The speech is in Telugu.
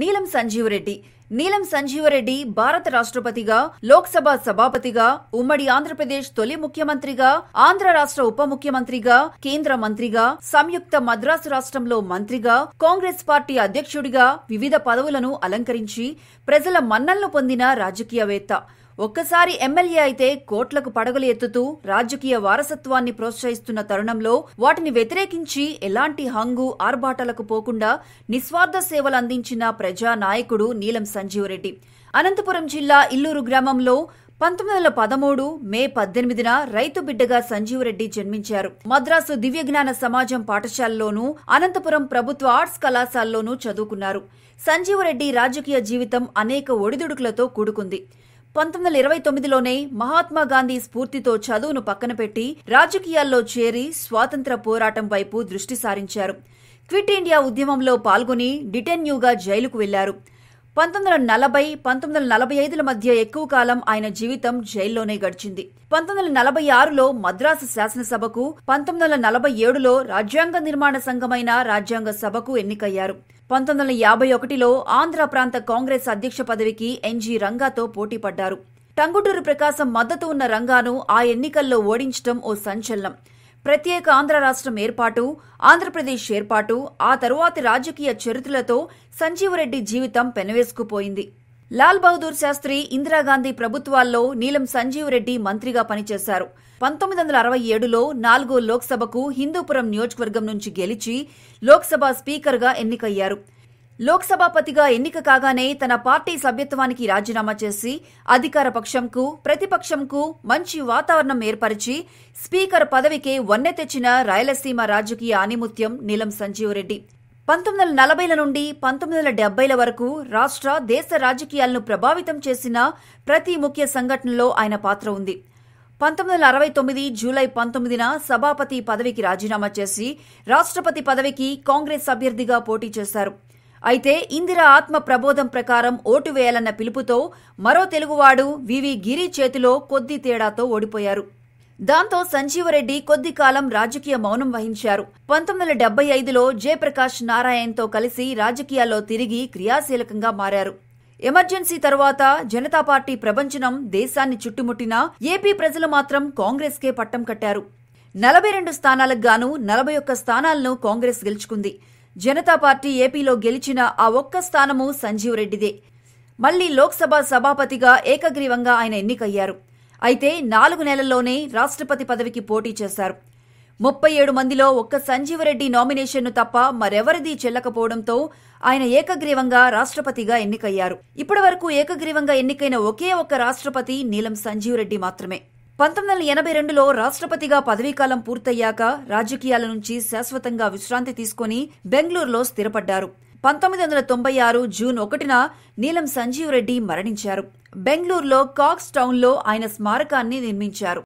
నీలం సంజీవరెడ్డి నీలం సంజీవరెడ్డి భారత రాష్ట్రపతిగా లోక్సభ సభాపతిగా ఉమ్మడి ఆంధ్రప్రదేశ్ తొలి ముఖ్యమంత్రిగా ఆంధ్ర రాష్ట్ర ఉప ముఖ్యమంత్రిగా కేంద్ర మంత్రిగా సంయుక్త మద్రాసు రాష్ట్రంలో మంత్రిగా కాంగ్రెస్ పార్టీ అధ్యక్షుడిగా వివిధ పదవులను అలంకరించి ప్రజల మన్నలను పొందిన రాజకీయవేత్త ఒక్కసారి ఎమ్మెల్యే అయితే కోట్లకు పడగలు ఎత్తుతూ రాజకీయ వారసత్వాన్ని ప్రోత్సహిస్తున్న తరుణంలో వాటిని వ్యతిరేకించి ఎలాంటి హంగు ఆర్భాటాలకు పోకుండా నిస్వార్థ సేవలు అందించిన ప్రజా నాయకుడు నీలం సంజీవరెడ్డి అనంతపురం జిల్లా ఇల్లూరు గ్రామంలో పంతొమ్మిది వందల పదమూడు మే పద్దెనిమిదిన రైతు బిడ్డగా సంజీవరెడ్డి జన్మించారు మద్రాసు దివ్యజ్ఞాన సమాజం పాఠశాలలోనూ అనంతపురం ప్రభుత్వ ఆర్ట్స్ కళాశాలలోనూ చదువుకున్నారు సంజీవరెడ్డి రాజకీయ జీవితం అనేక ఒడిదుడుకులతో కూడుకుంది పంతొమ్మిది వందల ఇరవై తొమ్మిదిలోనే మహాత్మా గాంధీ స్ఫూర్తితో చదువును పక్కన పెట్టి రాజకీయాల్లో చేరి స్వాతంత్ర పోరాటం వైపు దృష్టి సారించారు క్విట్ ఇండియా ఉద్యమంలో పాల్గొని డిటెన్యూగా జైలుకు వెళ్లారు పంతొమ్మిది వందల నలభై పంతొమ్మిది వందల నలభై ఐదుల మధ్య ఎక్కువ కాలం ఆయన జీవితం జైల్లోనే గడిచింది పంతొమ్మిది వందల నలభై ఆరులో మద్రాసు శాసనసభకు పంతొమ్మిది వందల నలభై ఏడులో రాజ్యాంగ నిర్మాణ సంఘమైన రాజ్యాంగ సభకు ఎన్నికయ్యారు పంతొమ్మిది వందల యాభై ఒకటిలో ఆంధ్ర ప్రాంత కాంగ్రెస్ అధ్యక్ష పదవికి ఎన్జీ రంగాతో పోటీ పడ్డారు టంగుటూరు ప్రకాశం మద్దతు ఉన్న రంగాను ఆ ఎన్నికల్లో ఓడించడం ఓ సంచలనం ప్రత్యేక ఆంధ్ర రాష్ట్రం ఏర్పాటు ఆంధ్రప్రదేశ్ ఏర్పాటు ఆ తరువాతి రాజకీయ చరిత్రలతో సంజీవరెడ్డి జీవితం పెనవేసుకుపోయింది లాల్ బహదూర్ శాస్త్రి ఇందిరాగాంధీ ప్రభుత్వాల్లో నీలం సంజీవరెడ్డి మంత్రిగా పనిచేశారు పంతొమ్మిది వందల అరవై ఏడులో నాలుగో లోక్సభకు హిందూపురం నియోజకవర్గం నుంచి గెలిచి లోక్సభ స్పీకర్గా ఎన్నికయ్యారు లోక్సభాపతిగా ఎన్నిక కాగానే తన పార్టీ సభ్యత్వానికి రాజీనామా చేసి అధికార పక్షంకు ప్రతిపక్షంకు మంచి వాతావరణం ఏర్పరిచి స్పీకర్ పదవికే వన్నె తెచ్చిన రాయలసీమ రాజకీయ ఆనిముత్యం నీలం సంజీవరెడ్డి పంతొమ్మిది వందల నలభైల నుండి పంతొమ్మిది వందల డెబ్బైల వరకు రాష్ట్ర దేశ రాజకీయాలను ప్రభావితం చేసిన ప్రతి ముఖ్య సంఘటనలో ఆయన పాత్ర ఉంది పంతొమ్మిది వందల అరవై తొమ్మిది జూలై పంతొమ్మిదిన సభాపతి పదవికి రాజీనామా చేసి రాష్ట్రపతి పదవికి కాంగ్రెస్ అభ్యర్థిగా పోటీ చేశారు అయితే ఇందిర ఆత్మ ప్రబోధం ప్రకారం ఓటు వేయాలన్న పిలుపుతో మరో తెలుగువాడు వివి గిరి చేతిలో కొద్ది తేడాతో ఓడిపోయారు దాంతో సంజీవరెడ్డి కొద్ది కాలం రాజకీయ మౌనం వహించారు పంతొమ్మిది వందల డెబ్బై ఐదులో జయప్రకాష్ నారాయణ్తో కలిసి రాజకీయాల్లో తిరిగి క్రియాశీలకంగా మారారు ఎమర్జెన్సీ తరువాత జనతా పార్టీ ప్రపంచనం దేశాన్ని చుట్టుముట్టినా ఏపీ ప్రజలు మాత్రం కాంగ్రెస్కే పట్టం కట్టారు నలభై రెండు స్థానాలకు గాను నలభై ఒక్క స్థానాలను కాంగ్రెస్ గెలుచుకుంది జనతా పార్టీ ఏపీలో గెలిచిన ఆ ఒక్క స్థానము సంజీవ్ రెడ్డిదే మళ్లీ లోక్సభ సభాపతిగా ఏకగ్రీవంగా ఆయన ఎన్నికయ్యారు అయితే నాలుగు నెలల్లోనే రాష్ట్రపతి పదవికి పోటీ చేశారు ముప్పై ఏడు మందిలో ఒక్క సంజీవరెడ్డి నామినేషన్ను తప్ప మరెవరిది చెల్లకపోవడంతో ఆయన ఏకగ్రీవంగా రాష్ట్రపతిగా ఎన్నికయ్యారు ఇప్పటి వరకు ఏకగ్రీవంగా ఎన్నికైన ఒకే ఒక్క రాష్ట్రపతి నీలం సంజీవరెడ్డి మాత్రమే పంతొమ్మిది వందల ఎనభై రెండులో రాష్ట్రపతిగా పదవీకాలం పూర్తయ్యాక రాజకీయాల నుంచి శాశ్వతంగా విశ్రాంతి తీసుకుని బెంగళూరులో స్థిరపడ్డారు పంతొమ్మిది వందల తొంభై ఆరు జూన్ ఒకటిన నీలం సంజీవ్ రెడ్డి మరణించారు బెంగళూరులో కాక్స్ టౌన్లో ఆయన స్మారకాన్ని నిర్మించారు